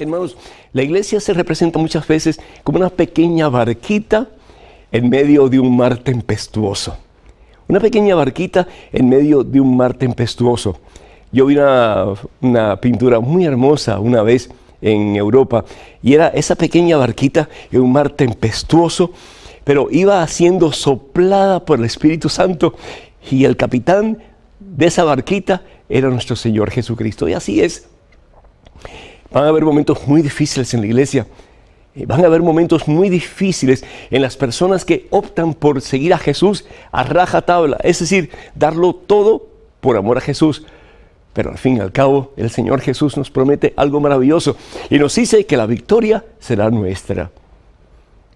Hermanos, la iglesia se representa muchas veces como una pequeña barquita en medio de un mar tempestuoso. Una pequeña barquita en medio de un mar tempestuoso. Yo vi una, una pintura muy hermosa una vez en Europa y era esa pequeña barquita en un mar tempestuoso, pero iba siendo soplada por el Espíritu Santo y el capitán de esa barquita era nuestro Señor Jesucristo. Y así es Van a haber momentos muy difíciles en la iglesia. Eh, van a haber momentos muy difíciles en las personas que optan por seguir a Jesús a raja tabla, es decir, darlo todo por amor a Jesús. Pero al fin y al cabo, el Señor Jesús nos promete algo maravilloso y nos dice que la victoria será nuestra.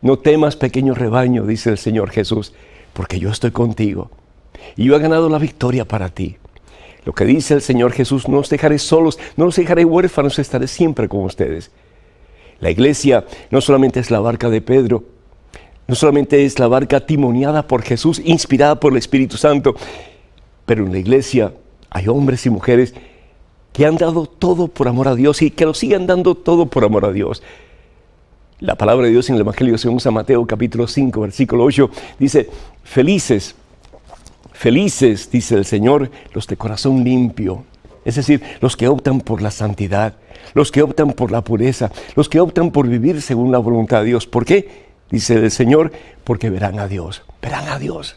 No temas, pequeño rebaño, dice el Señor Jesús, porque yo estoy contigo y yo he ganado la victoria para ti. Lo que dice el Señor Jesús, no os dejaré solos, no os dejaré huérfanos, estaré siempre con ustedes. La iglesia no solamente es la barca de Pedro, no solamente es la barca timoneada por Jesús, inspirada por el Espíritu Santo, pero en la iglesia hay hombres y mujeres que han dado todo por amor a Dios y que lo sigan dando todo por amor a Dios. La palabra de Dios en el Evangelio según San Mateo capítulo 5 versículo 8 dice, felices Felices, dice el Señor, los de corazón limpio, es decir, los que optan por la santidad, los que optan por la pureza, los que optan por vivir según la voluntad de Dios. ¿Por qué? Dice el Señor, porque verán a Dios, verán a Dios.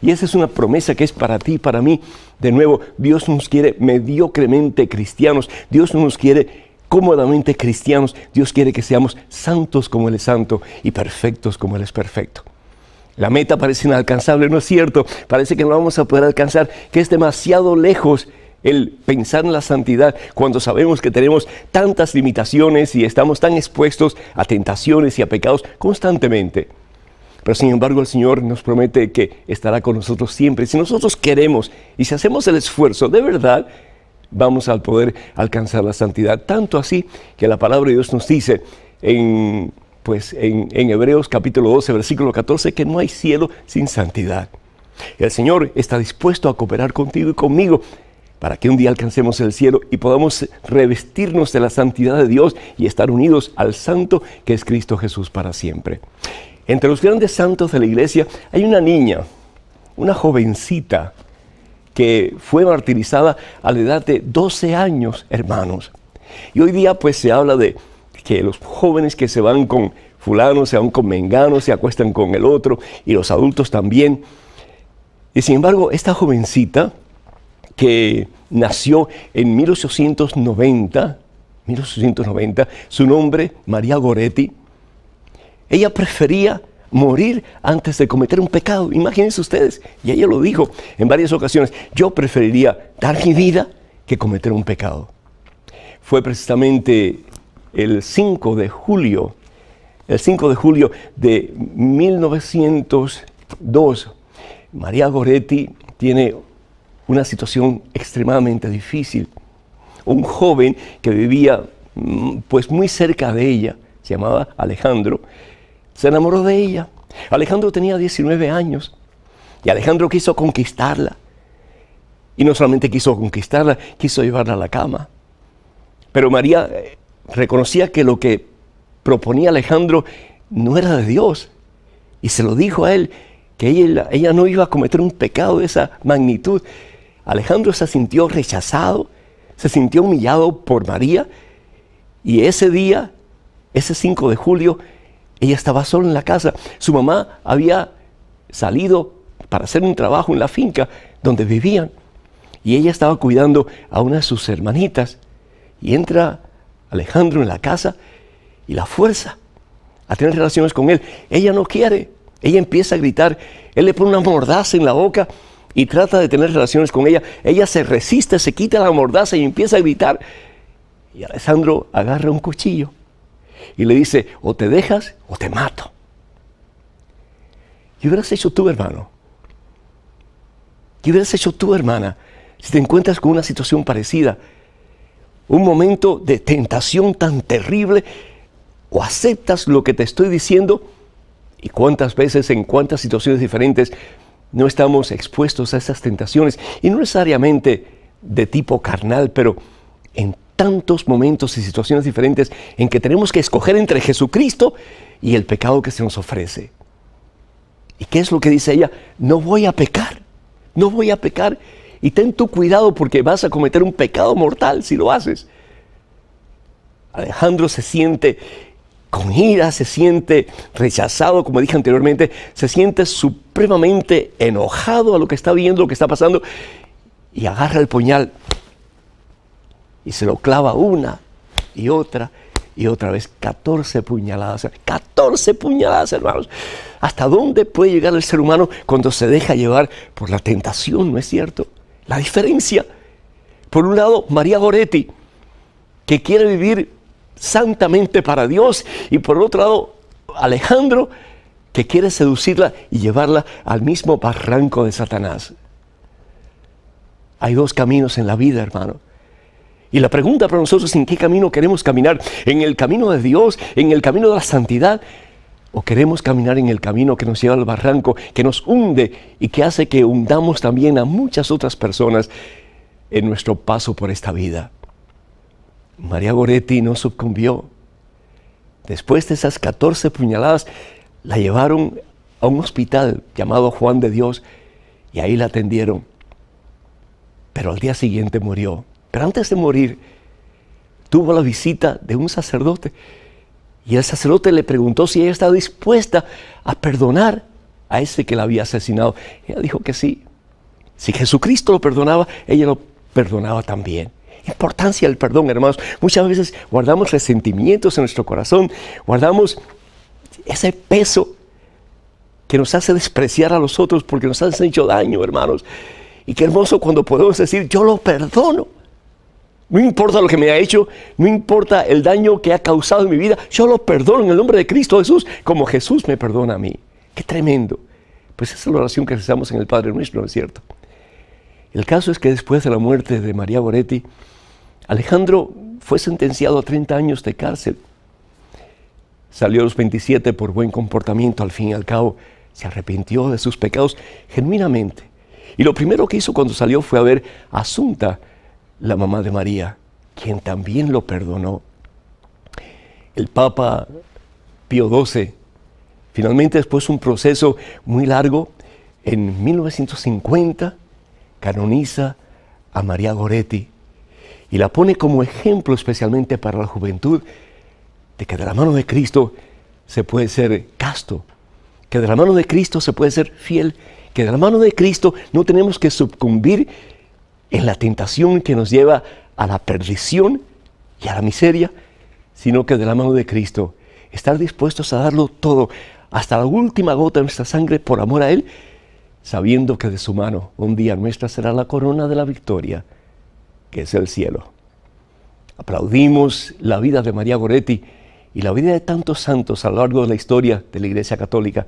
Y esa es una promesa que es para ti, para mí. De nuevo, Dios nos quiere mediocremente cristianos, Dios nos quiere cómodamente cristianos, Dios quiere que seamos santos como Él es santo y perfectos como Él es perfecto. La meta parece inalcanzable, ¿no es cierto? Parece que no vamos a poder alcanzar, que es demasiado lejos el pensar en la santidad cuando sabemos que tenemos tantas limitaciones y estamos tan expuestos a tentaciones y a pecados constantemente. Pero sin embargo el Señor nos promete que estará con nosotros siempre. Si nosotros queremos y si hacemos el esfuerzo de verdad, vamos a poder alcanzar la santidad. Tanto así que la palabra de Dios nos dice en pues en, Hebreos capítulo 12, versículo 14, que no hay cielo sin santidad. El Señor está dispuesto a cooperar contigo y conmigo para que un día alcancemos el cielo y podamos revestirnos de la santidad de Dios y estar unidos al santo que es Cristo Jesús para siempre. Entre los grandes santos de la iglesia hay una niña, una jovencita, que fue martirizada a la edad de 12 años, hermanos. Y hoy día pues se habla de que los jóvenes que se van con fulano, se van con mengano, se acuestan con el otro y los adultos también. Y sin embargo, esta jovencita que nació en 1890, 1890, su nombre María Goretti, ella prefería morir antes de cometer un pecado. Imagínense ustedes, y ella lo dijo en varias ocasiones, yo preferiría dar mi vida que cometer un pecado. Fue precisamente el 5 de julio, el 5 de julio de 1902, María Goretti tiene una situación extremadamente difícil. Un joven que vivía mm, pues muy cerca de ella, se llamaba Alejandro, se enamoró de ella. Alejandro tenía 19 años y Alejandro quiso conquistarla. Y no solamente quiso conquistarla, quiso llevarla a la cama. Pero María eh, reconocía que lo que proponía Alejandro no era de Dios. Y se lo dijo a él, que ella, no iba a cometer un pecado de esa magnitud. Alejandro se sintió rechazado, se sintió humillado por María. Y ese día, ese 5 de julio, ella estaba sola en la casa. Su mamá había salido para hacer un trabajo en la finca donde vivían. Y ella estaba cuidando a una de sus hermanitas. Y entra Alejandro en la casa y la fuerza a tener relaciones con él. Ella no quiere. Ella empieza a gritar. Él le pone una mordaza en la boca y trata de tener relaciones con ella. Ella se resiste, se quita la mordaza y empieza a gritar. Y Alejandro agarra un cuchillo y le dice, o te dejas o te mato. ¿Qué hubieras hecho tú, hermano? ¿Qué hubieras hecho tú, hermana, si te encuentras con una situación parecida? un momento de tentación tan terrible, o aceptas lo que te estoy diciendo, y cuántas veces, en cuántas situaciones diferentes, no estamos expuestos a esas tentaciones, y no necesariamente de tipo carnal, pero en tantos momentos y situaciones diferentes en que tenemos que escoger entre Jesucristo y el pecado que se nos ofrece. ¿Y qué es lo que dice ella? No voy a pecar, no voy a pecar. Y ten tu cuidado porque vas a cometer un pecado mortal si lo haces. Alejandro se siente con ira, se siente rechazado, como dije anteriormente, se siente supremamente enojado a lo que está viendo, lo que está pasando, y agarra el puñal y se lo clava una y otra y otra vez 14 puñaladas, 14 puñaladas, hermanos. ¿Hasta dónde puede llegar el ser humano cuando se deja llevar por la tentación, no es cierto? La diferencia, por un lado, María Goretti, que quiere vivir santamente para Dios, y por otro lado, Alejandro, que quiere seducirla y llevarla al mismo barranco de Satanás. Hay dos caminos en la vida, hermano. Y la pregunta para nosotros es en qué camino queremos caminar, en el camino de Dios, en el camino de la santidad o queremos caminar en el camino que nos lleva al barranco, que nos hunde y que hace que hundamos también a muchas otras personas en nuestro paso por esta vida. María Goretti no sucumbió. Después de esas 14 puñaladas, la llevaron a un hospital llamado Juan de Dios y ahí la atendieron. Pero al día siguiente murió. Pero antes de morir, tuvo la visita de un sacerdote y el sacerdote le preguntó si ella estaba dispuesta a perdonar a ese que la había asesinado. Ella dijo que sí. Si Jesucristo lo perdonaba, ella lo perdonaba también. Importancia del perdón, hermanos. Muchas veces guardamos resentimientos en nuestro corazón, guardamos ese peso que nos hace despreciar a los otros porque nos han hecho daño, hermanos. Y qué hermoso cuando podemos decir, yo lo perdono. No importa lo que me ha hecho, no importa el daño que ha causado en mi vida, yo lo perdono en el nombre de Cristo Jesús, como Jesús me perdona a mí. Qué tremendo. Pues esa es la oración que rezamos en el Padre nuestro, ¿no es cierto? El caso es que después de la muerte de María Boretti, Alejandro fue sentenciado a 30 años de cárcel. Salió a los 27 por buen comportamiento, al fin y al cabo, se arrepintió de sus pecados genuinamente. Y lo primero que hizo cuando salió fue a ver a Asunta, la mamá de María, quien también lo perdonó. El Papa Pío XII, finalmente después de un proceso muy largo, en 1950 canoniza a María Goretti y la pone como ejemplo especialmente para la juventud de que de la mano de Cristo se puede ser casto, que de la mano de Cristo se puede ser fiel, que de la mano de Cristo no tenemos que sucumbir en la tentación que nos lleva a la perdición y a la miseria, sino que de la mano de Cristo, estar dispuestos a darlo todo, hasta la última gota de nuestra sangre por amor a Él, sabiendo que de su mano un día nuestra será la corona de la victoria, que es el cielo. Aplaudimos la vida de María Goretti y la vida de tantos santos a lo largo de la historia de la Iglesia Católica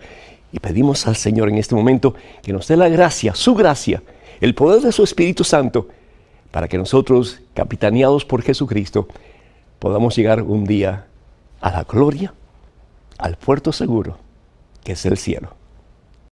y pedimos al Señor en este momento que nos dé la gracia, su gracia, el poder de su Espíritu Santo, para que nosotros, capitaneados por Jesucristo, podamos llegar un día a la gloria, al puerto seguro, que es el cielo.